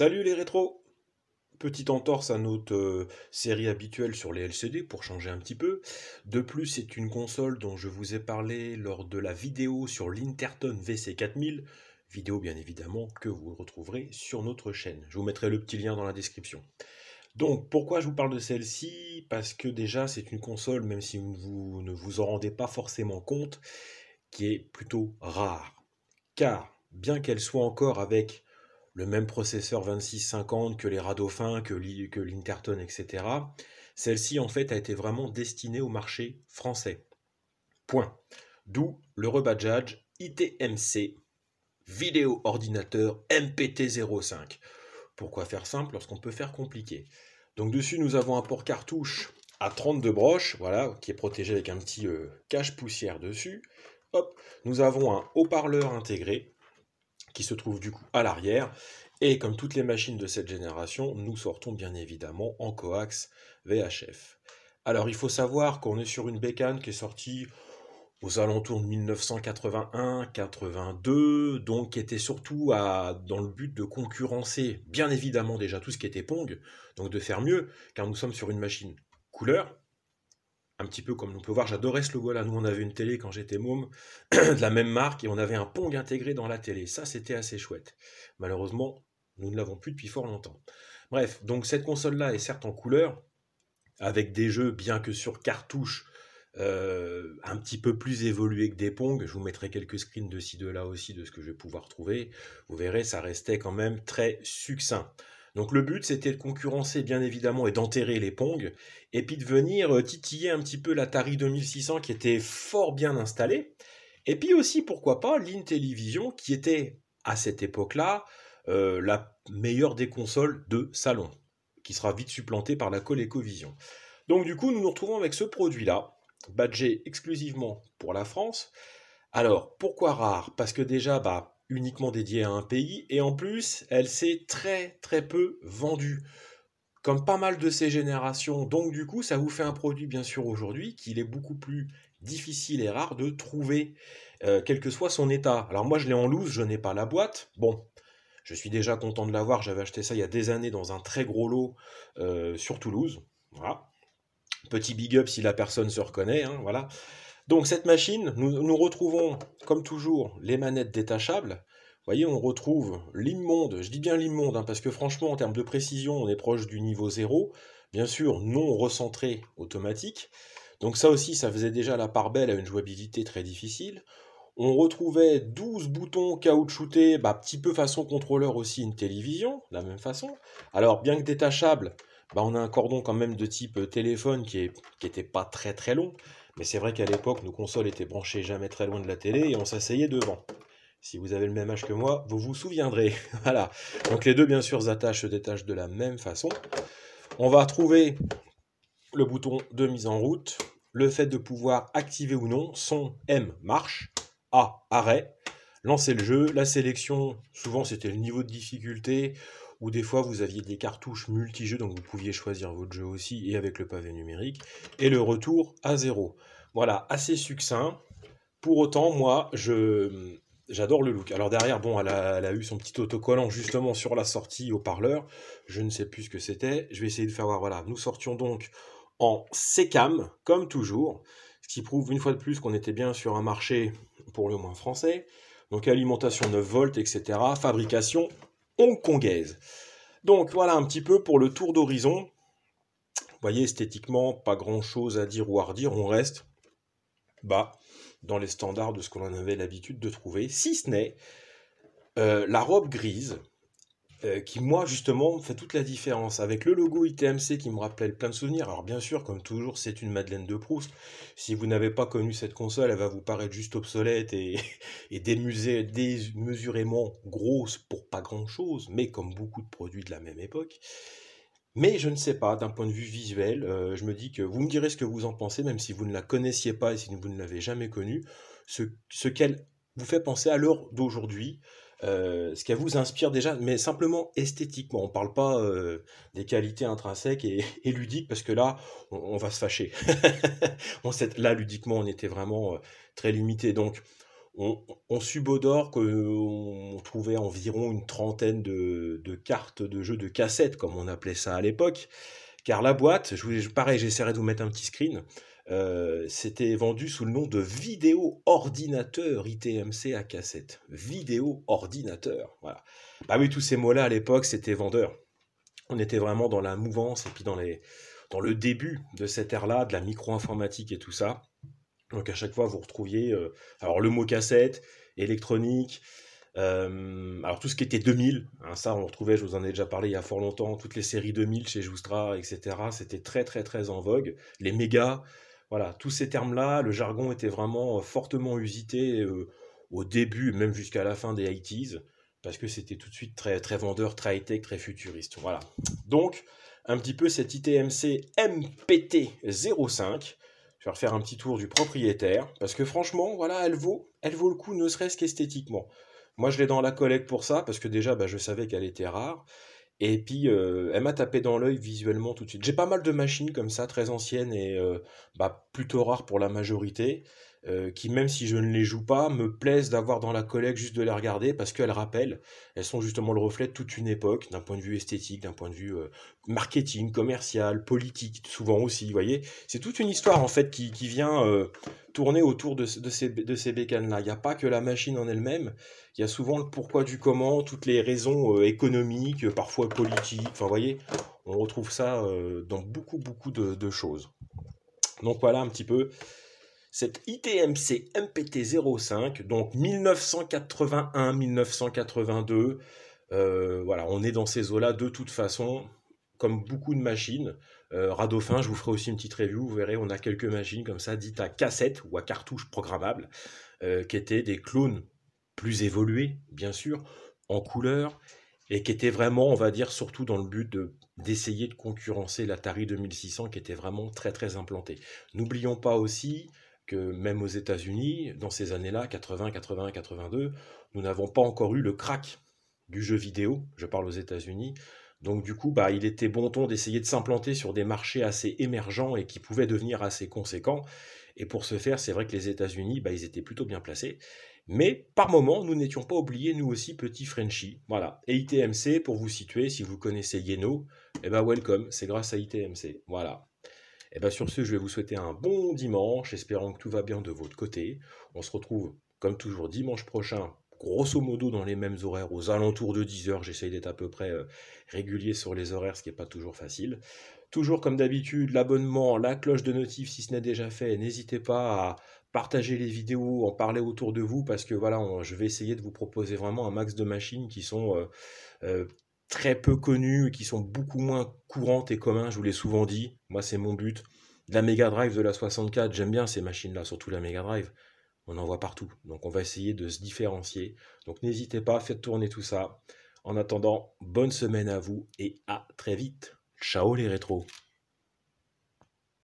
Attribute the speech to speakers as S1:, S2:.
S1: Salut les rétros Petite entorse à notre euh, série habituelle sur les LCD pour changer un petit peu. De plus, c'est une console dont je vous ai parlé lors de la vidéo sur l'Interton VC4000, vidéo bien évidemment que vous retrouverez sur notre chaîne. Je vous mettrai le petit lien dans la description. Donc pourquoi je vous parle de celle-ci Parce que déjà c'est une console, même si vous ne vous en rendez pas forcément compte, qui est plutôt rare. Car bien qu'elle soit encore avec le même processeur 2650 que les Radofin, que l'Interton, etc. Celle-ci, en fait, a été vraiment destinée au marché français. Point. D'où le rebadge ITMC, vidéo ordinateur MPT05. Pourquoi faire simple lorsqu'on peut faire compliqué Donc dessus, nous avons un port cartouche à 32 broches, voilà, qui est protégé avec un petit euh, cache poussière dessus. Hop, nous avons un haut-parleur intégré, qui se trouve du coup à l'arrière. Et comme toutes les machines de cette génération, nous sortons bien évidemment en coax VHF. Alors il faut savoir qu'on est sur une bécane qui est sortie aux alentours de 1981-82, donc qui était surtout à, dans le but de concurrencer bien évidemment déjà tout ce qui était Pong, donc de faire mieux, car nous sommes sur une machine couleur, un petit peu comme on peut voir, j'adorais ce logo-là. Nous, on avait une télé quand j'étais môme, de la même marque, et on avait un Pong intégré dans la télé. Ça, c'était assez chouette. Malheureusement, nous ne l'avons plus depuis fort longtemps. Bref, donc cette console-là est certes en couleur, avec des jeux, bien que sur cartouche, euh, un petit peu plus évolués que des Pong. Je vous mettrai quelques screens de ci, de là aussi, de ce que je vais pouvoir trouver. Vous verrez, ça restait quand même très succinct. Donc le but, c'était de concurrencer bien évidemment et d'enterrer les Pong, et puis de venir euh, titiller un petit peu l'Atari 2600 qui était fort bien installé, et puis aussi, pourquoi pas, l'Intellivision qui était à cette époque-là euh, la meilleure des consoles de salon, qui sera vite supplantée par la ColecoVision. Donc du coup, nous nous retrouvons avec ce produit-là, badgé exclusivement pour la France. Alors, pourquoi rare Parce que déjà, bah, uniquement dédiée à un pays, et en plus, elle s'est très très peu vendue. Comme pas mal de ces générations, donc du coup, ça vous fait un produit, bien sûr, aujourd'hui, qu'il est beaucoup plus difficile et rare de trouver, euh, quel que soit son état. Alors moi, je l'ai en loose, je n'ai pas la boîte. Bon, je suis déjà content de l'avoir, j'avais acheté ça il y a des années dans un très gros lot euh, sur Toulouse. Voilà. Petit big up si la personne se reconnaît, hein, voilà. Donc cette machine, nous, nous retrouvons comme toujours les manettes détachables. Vous voyez, on retrouve l'immonde, je dis bien l'immonde, hein, parce que franchement, en termes de précision, on est proche du niveau 0. Bien sûr, non recentré automatique. Donc ça aussi, ça faisait déjà la part belle à une jouabilité très difficile. On retrouvait 12 boutons caoutchoutés, bah, petit peu façon contrôleur aussi, une télévision, de la même façon. Alors, bien que détachable, bah, on a un cordon quand même de type euh, téléphone qui n'était pas très très long. Mais c'est vrai qu'à l'époque, nos consoles étaient branchées jamais très loin de la télé et on s'asseyait devant. Si vous avez le même âge que moi, vous vous souviendrez. voilà. Donc les deux, bien sûr, se détachent de la même façon. On va trouver le bouton de mise en route, le fait de pouvoir activer ou non son M marche, A arrêt, lancer le jeu. La sélection, souvent c'était le niveau de difficulté, ou des fois vous aviez des cartouches multi-jeux, donc vous pouviez choisir votre jeu aussi, et avec le pavé numérique, et le retour à zéro. Voilà, assez succinct. Pour autant, moi, je, J'adore le look. Alors derrière, bon, elle a, eu son petit autocollant justement sur la sortie au parleur. Je ne sais plus ce que c'était. Je vais essayer de faire voir. Voilà, nous sortions donc en sécam, comme toujours. Ce qui prouve une fois de plus qu'on était bien sur un marché, pour le moins français, donc alimentation 9 volts, etc. Fabrication hongkongaise. Donc voilà un petit peu pour le tour d'horizon. Vous voyez, esthétiquement, pas grand-chose à dire ou à redire. On reste bas dans les standards de ce qu'on l'on avait l'habitude de trouver, si ce n'est euh, la robe grise euh, qui, moi, justement, fait toute la différence. Avec le logo ITMC qui me rappelle plein de souvenirs. Alors, bien sûr, comme toujours, c'est une Madeleine de Proust. Si vous n'avez pas connu cette console, elle va vous paraître juste obsolète et, et démesurément grosse pour pas grand-chose, mais comme beaucoup de produits de la même époque. Mais je ne sais pas, d'un point de vue visuel, euh, je me dis que vous me direz ce que vous en pensez, même si vous ne la connaissiez pas et si vous ne l'avez jamais connue, ce qu'elle vous fait penser à l'heure d'aujourd'hui, euh, ce qui vous inspire déjà, mais simplement esthétiquement. On ne parle pas euh, des qualités intrinsèques et, ludiques, parce que là, on, va se fâcher. là, ludiquement, on était vraiment euh, très limité. Donc, on, subodore qu'on trouvait environ une trentaine de, cartes de jeux de cassettes, comme on appelait ça à l'époque. Car la boîte, je, pareil, j'essaierai de vous mettre un petit screen. Euh, c'était vendu sous le nom de vidéo ordinateur ITMC à cassette. Vidéo ordinateur, voilà. Bah oui, tous ces mots-là à l'époque, c'était vendeur. On était vraiment dans la mouvance et puis dans, les, dans le début de cette ère-là, de la micro-informatique et tout ça. Donc à chaque fois, vous retrouviez euh, alors le mot cassette, électronique, euh, alors tout ce qui était 2000, hein, ça on retrouvait, je vous en ai déjà parlé il y a fort longtemps, toutes les séries 2000 chez Joustra, etc. C'était très très très en vogue. Les méga voilà, tous ces termes-là, le jargon était vraiment euh, fortement usité euh, au début, même jusqu'à la fin des 80s, parce que c'était tout de suite très, très vendeur, très high-tech, très futuriste. Voilà. Donc, un petit peu cet ITMC MPT05. Je vais refaire un petit tour du propriétaire, parce que franchement, voilà, elle vaut, elle vaut le coup, ne serait-ce qu'esthétiquement. Moi, je l'ai dans la collecte pour ça, parce que déjà, bah, je savais qu'elle était rare. Et puis, euh, elle m'a tapé dans l'œil visuellement tout de suite. J'ai pas mal de machines comme ça, très anciennes et euh, bah, plutôt rares pour la majorité. Euh, qui, même si je ne les joue pas, me plaisent d'avoir dans la collecte juste de les regarder parce qu'elles rappellent, elles sont justement le reflet de toute une époque, d'un point de vue esthétique, d'un point de vue euh, marketing, commercial, politique, souvent aussi, vous voyez. C'est toute une histoire en fait qui, qui vient euh, tourner autour de, de ces, de ces bécanes-là. Il n'y a pas que la machine en elle-même, il y a souvent le pourquoi du comment, toutes les raisons économiques, parfois politiques, enfin vous voyez, on retrouve ça dans beaucoup beaucoup de, de choses. Donc voilà un petit peu cette ITMC MPT05, donc 1981-1982, euh, voilà, on est dans ces eaux-là de toute façon, comme beaucoup de machines. Euh, Radofin, je vous ferai aussi une petite review, vous verrez, on a quelques machines comme ça, dites à cassette ou à cartouche programmable, euh, qui étaient des clones plus évolués, bien sûr, en couleur, et qui étaient vraiment, on va dire, surtout dans le but d'essayer de concurrencer l'Atari 2600 qui était vraiment très très implanté. N'oublions pas aussi que même aux États-Unis, dans ces années-là, 80, 81, 82, nous n'avons pas encore eu le crack du jeu vidéo, je parle aux États-Unis. Donc du coup, bah, il était bon ton d'essayer de s'implanter sur des marchés assez émergents et qui pouvaient devenir assez conséquents. Et pour ce faire, c'est vrai que les États-Unis, bah, ils étaient plutôt bien placés. Mais par moment, nous n'étions pas oubliés, nous aussi, petits Frenchies. Voilà. Et ITMC, pour vous situer, si vous connaissez Yeno, eh bien welcome, c'est grâce à ITMC. Voilà. Et eh bien sur ce, je vais vous souhaiter un bon dimanche, espérant que tout va bien de votre côté. On se retrouve, comme toujours, dimanche prochain, grosso modo dans les mêmes horaires, aux alentours de 10h. J'essaye d'être à peu près euh, régulier sur les horaires, ce qui n'est pas toujours facile. Toujours comme d'habitude, l'abonnement, la cloche de notif si ce n'est déjà fait. N'hésitez pas à partager les vidéos, en parler autour de vous parce que voilà, je vais essayer de vous proposer vraiment un max de machines qui sont euh, euh, très peu connues, qui sont beaucoup moins courantes et communs. je vous l'ai souvent dit, moi c'est mon but. la Mega Drive, de la 64, j'aime bien ces machines-là, surtout la Mega Drive. On en voit partout. Donc on va essayer de se différencier. Donc n'hésitez pas, faites tourner tout ça. En attendant, bonne semaine à vous et à très vite. Ciao les rétros.